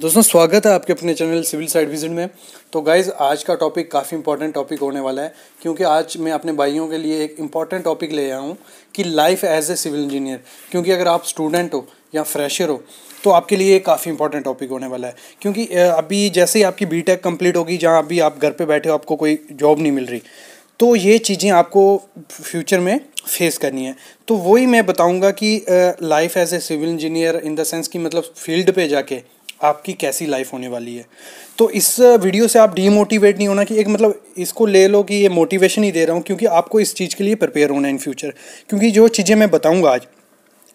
दोस्तों स्वागत है आपके अपने चैनल सिविल साइड विजिट में तो गाइज आज का टॉपिक काफ़ी इंपॉर्टेंट टॉपिक होने वाला है क्योंकि आज मैं अपने भाइयों के लिए एक इंपॉर्टेंट टॉपिक ले आया हूँ कि life as a civil engineer क्योंकि अगर आप स्टूडेंट हो या फ्रेशर हो तो आपके लिए काफ़ी इंपॉर्टेंट टॉपिक होने वाला है क्योंकि अभी जैसे ही आपकी बी टेक कंप्लीट होगी जहाँ अभी आप घर पर बैठे हो आपको कोई जॉब नहीं मिल रही तो ये चीज़ें आपको फ्यूचर में फेस करनी है तो वही मैं बताऊँगा कि life as a civil engineer in the sense कि मतलब फील्ड पे जाके आपकी कैसी लाइफ होने वाली है तो इस वीडियो से आप डीमोटिवेट नहीं होना कि एक मतलब इसको ले लो कि ये मोटिवेशन ही दे रहा हूँ क्योंकि आपको इस चीज़ के लिए प्रिपेयर होना है इन फ्यूचर क्योंकि जो चीज़ें मैं बताऊँगा आज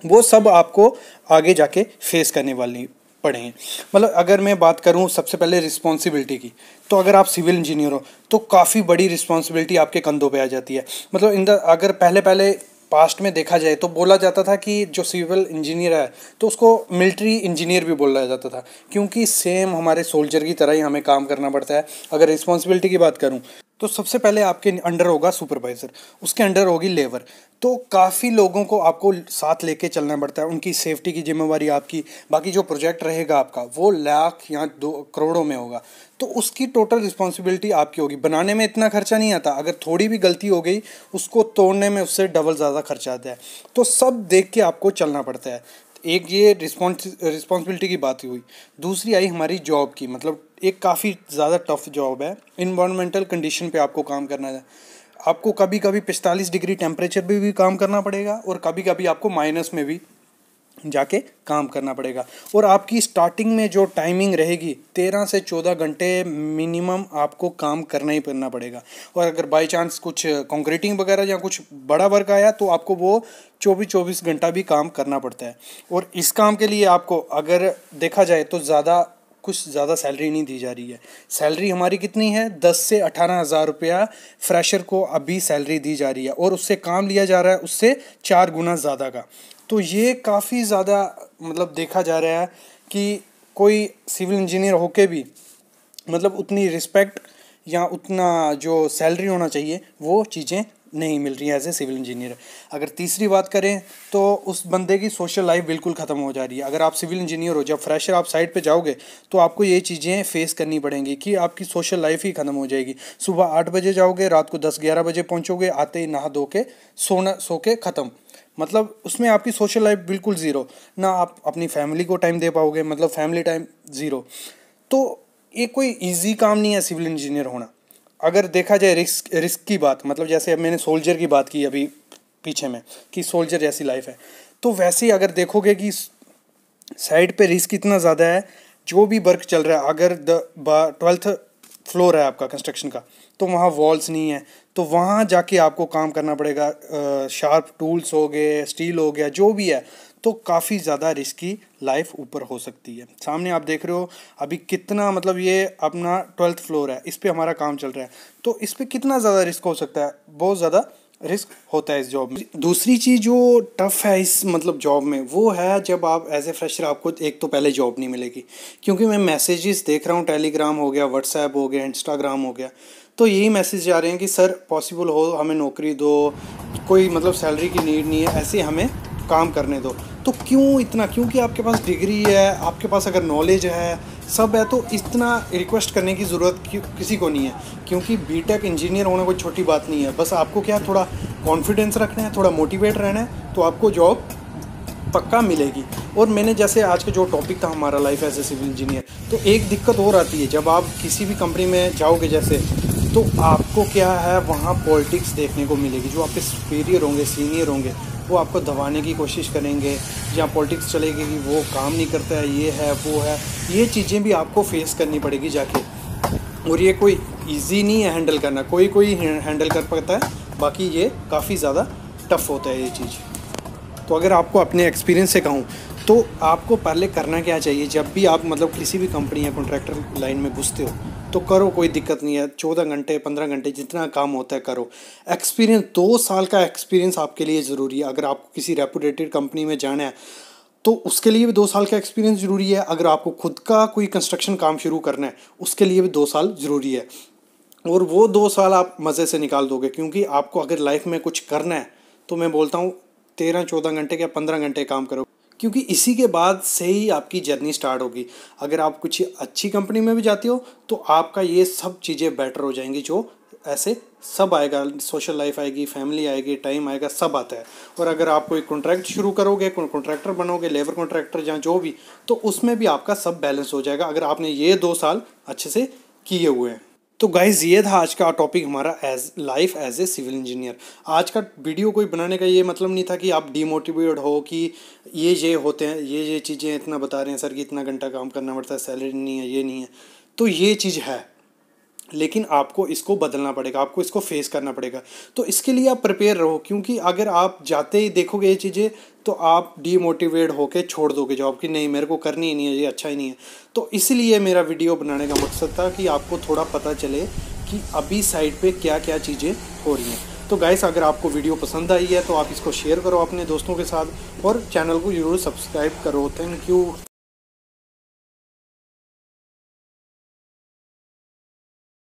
वो सब आपको आगे जाके फेस करने वाली पढ़ें मतलब अगर मैं बात करूं सबसे पहले रिस्पॉन्सिबिलिटी की तो अगर आप सिविल इंजीनियर हो तो काफ़ी बड़ी रिस्पॉन्सिबिलिटी आपके कंधों पे आ जाती है मतलब इन द अगर पहले पहले पास्ट में देखा जाए तो बोला जाता था कि जो सिविल इंजीनियर है तो उसको मिलिट्री इंजीनियर भी बोला जाता था क्योंकि सेम हमारे सोल्जर की तरह ही हमें काम करना पड़ता है अगर रिस्पॉन्सिबिलिटी की बात करूँ तो सबसे पहले आपके अंडर होगा सुपरवाइज़र उसके अंडर होगी लेबर तो काफ़ी लोगों को आपको साथ लेके चलना पड़ता है उनकी सेफ्टी की जिम्मेवारी आपकी बाकी जो प्रोजेक्ट रहेगा आपका वो लाख या दो करोड़ों में होगा तो उसकी टोटल रिस्पॉन्सिबिलिटी आपकी होगी बनाने में इतना खर्चा नहीं आता अगर थोड़ी भी गलती हो गई उसको तोड़ने में उससे डबल ज़्यादा खर्चा आता है तो सब देख के आपको चलना पड़ता है एक ये रिस्पॉन्स रिस्पॉन्सिबिलिटी की बात हुई दूसरी आई हमारी जॉब की मतलब एक काफ़ी ज़्यादा टफ जॉब है इन्वामेंटल कंडीशन पे आपको काम करना है आपको कभी कभी पिस्तालीस डिग्री टेम्परेचर पर भी काम करना पड़ेगा और कभी कभी आपको माइनस में भी जाके काम करना पड़ेगा और आपकी स्टार्टिंग में जो टाइमिंग रहेगी तेरह से चौदह घंटे मिनिमम आपको काम करना ही करना पड़ेगा और अगर बाई चांस कुछ कंक्रीटिंग वगैरह या कुछ बड़ा वर्क आया तो आपको वो चौबीस चौबीस घंटा भी काम करना पड़ता है और इस काम के लिए आपको अगर देखा जाए तो ज़्यादा कुछ ज़्यादा सैलरी नहीं दी जा रही है सैलरी हमारी कितनी है दस से अठारह हज़ार रुपया फ्रेशर को अभी सैलरी दी जा रही है और उससे काम लिया जा रहा है उससे चार गुना ज़्यादा का तो ये काफ़ी ज़्यादा मतलब देखा जा रहा है कि कोई सिविल इंजीनियर होके भी मतलब उतनी रिस्पेक्ट या उतना जो सैलरी होना चाहिए वो चीज़ें नहीं मिल रही है एज ए सिविल इंजीनियर अगर तीसरी बात करें तो उस बंदे की सोशल लाइफ बिल्कुल ख़त्म हो जा रही है अगर आप सिविल इंजीनियर हो जब फ्रेशर आप साइड पे जाओगे तो आपको ये चीज़ें फेस करनी पड़ेंगी कि आपकी सोशल लाइफ ही ख़त्म हो जाएगी सुबह आठ बजे जाओगे रात को दस ग्यारह बजे पहुँचोगे आते ही नहा धो के सोना सो के ख़त्म मतलब उसमें आपकी सोशल लाइफ बिल्कुल ज़ीरो ना आप अपनी फैमिली को टाइम दे पाओगे मतलब फैमिली टाइम ज़ीरो तो ये कोई इजी काम नहीं है सिविल इंजीनियर होना अगर देखा जाए रिस्क रिस्क की बात मतलब जैसे अब मैंने सोल्जर की बात की अभी पीछे में कि सोल्जर जैसी लाइफ है तो वैसे ही अगर देखोगे कि साइड पे रिस्क इतना ज़्यादा है जो भी वर्क चल रहा है अगर द ट्वेल्थ फ्लोर है आपका कंस्ट्रक्शन का तो वहाँ वॉल्स नहीं है तो वहाँ जाके आपको काम करना पड़ेगा शार्प टूल्स हो गए स्टील हो गया जो भी है तो काफ़ी ज़्यादा रिस्की लाइफ ऊपर हो सकती है सामने आप देख रहे हो अभी कितना मतलब ये अपना ट्वेल्थ फ्लोर है इस पर हमारा काम चल रहा है तो इस पर कितना ज़्यादा रिस्क हो सकता है बहुत ज़्यादा रिस्क होता है इस जॉब में दूसरी चीज़ जो टफ़ है इस मतलब जॉब में वो है जब आप एज ए फ्रेशर आपको एक तो पहले जॉब नहीं मिलेगी क्योंकि मैं मैसेजेस देख रहा हूँ टेलीग्राम हो गया व्हाट्सएप हो गया इंस्टाग्राम हो गया तो यही मैसेज जा रहे हैं कि सर पॉसिबल हो हमें नौकरी दो कोई मतलब सैलरी की नीड नहीं है ऐसे हमें काम करने दो तो क्यों इतना क्योंकि आपके पास डिग्री है आपके पास अगर नॉलेज है सब है तो इतना रिक्वेस्ट करने की ज़रूरत किसी को नहीं है क्योंकि बीटेक इंजीनियर होना कोई छोटी बात नहीं है बस आपको क्या है थोड़ा कॉन्फिडेंस रखना है थोड़ा मोटिवेट रहना है तो आपको जॉब पक्का मिलेगी और मैंने जैसे आज का जो टॉपिक था हमारा life as a civil engineer तो एक दिक्कत और आती है जब आप किसी भी कंपनी में जाओगे जैसे तो आपको क्या है वहाँ पॉलिटिक्स देखने को मिलेगी जो आपके सुपीरियर होंगे सीनियर होंगे वो आपको दबाने की कोशिश करेंगे जहाँ पॉलिटिक्स चलेगी कि वो काम नहीं करता है ये है वो है ये चीज़ें भी आपको फेस करनी पड़ेगी जाके और ये कोई ईजी नहीं है हैंडल करना कोई कोई हैंडल कर पाता है बाकी ये काफ़ी ज़्यादा टफ़ होता है ये चीज़ तो अगर आपको अपने एक्सपीरियंस से कहूँ तो आपको पहले करना क्या चाहिए जब भी आप मतलब किसी भी कंपनी या कॉन्ट्रैक्टर लाइन में घुसते हो तो करो कोई दिक्कत नहीं है चौदह घंटे पंद्रह घंटे जितना काम होता है करो एक्सपीरियंस दो साल का एक्सपीरियंस आपके लिए ज़रूरी है अगर आपको किसी रेपूटेटेड कंपनी में जाना है तो उसके लिए भी दो साल का एक्सपीरियंस ज़रूरी है अगर आपको खुद का कोई कंस्ट्रक्शन काम शुरू करना है उसके लिए भी दो साल ज़रूरी है और वो दो साल आप मज़े से निकाल दोगे क्योंकि आपको अगर लाइफ में कुछ करना है तो मैं बोलता हूँ तेरह चौदह घंटे या पंद्रह घंटे काम करो क्योंकि इसी के बाद से ही आपकी जर्नी स्टार्ट होगी अगर आप कुछ अच्छी कंपनी में भी जाते हो तो आपका ये सब चीज़ें बेटर हो जाएंगी जो ऐसे सब आएगा सोशल लाइफ आएगी फैमिली आएगी टाइम आएगा सब आता है और अगर आप कोई कॉन्ट्रैक्ट शुरू करोगे कॉन्ट्रैक्टर बनोगे लेबर कॉन्ट्रैक्टर या जो भी तो उसमें भी आपका सब बैलेंस हो जाएगा अगर आपने ये दो साल अच्छे से किए हुए हैं तो गाइज ये था आज का टॉपिक हमारा as life as a civil engineer आज का वीडियो कोई बनाने का ये मतलब नहीं था कि आप डीमोटिवेट हो कि ये ये होते हैं ये ये चीज़ें इतना बता रहे हैं सर कि इतना घंटा काम करना पड़ता है सैलरी नहीं है ये नहीं है तो ये चीज़ है लेकिन आपको इसको बदलना पड़ेगा आपको इसको फेस करना पड़ेगा तो इसके लिए आप प्रिपेयर रहो क्योंकि अगर आप जाते ही देखोगे ये चीज़ें तो आप डीमोटिवेट होकर छोड़ दोगे जॉब कि नहीं मेरे को करनी ही नहीं है ये अच्छा ही नहीं है तो इसलिए मेरा वीडियो बनाने का मकसद था कि आपको थोड़ा पता चले कि अभी साइड पर क्या क्या चीज़ें हो रही हैं तो गाइस अगर आपको वीडियो पसंद आई है तो आप इसको शेयर करो अपने दोस्तों के साथ और चैनल को जरूर सब्सक्राइब करो थैंक यू